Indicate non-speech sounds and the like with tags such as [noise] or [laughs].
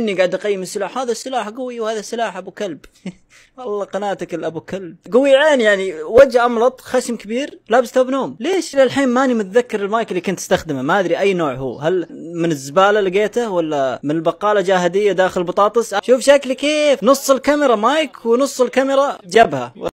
اني قاعد اقيم السلاح هذا السلاح قوي وهذا السلاح ابو كلب [laughs] والله قناتك الابو كلب قوي عين يعني وجه املط خشم كبير لابس ثوب نوم ليش للحين ماني متذكر المايك اللي كنت استخدمه ما ادري اي نوع هو هل من الزباله لقيته ولا من البقاله جاهديه داخل بطاطس شوف شكلي كيف نص الكاميرا مايك ونص الكاميرا جبهه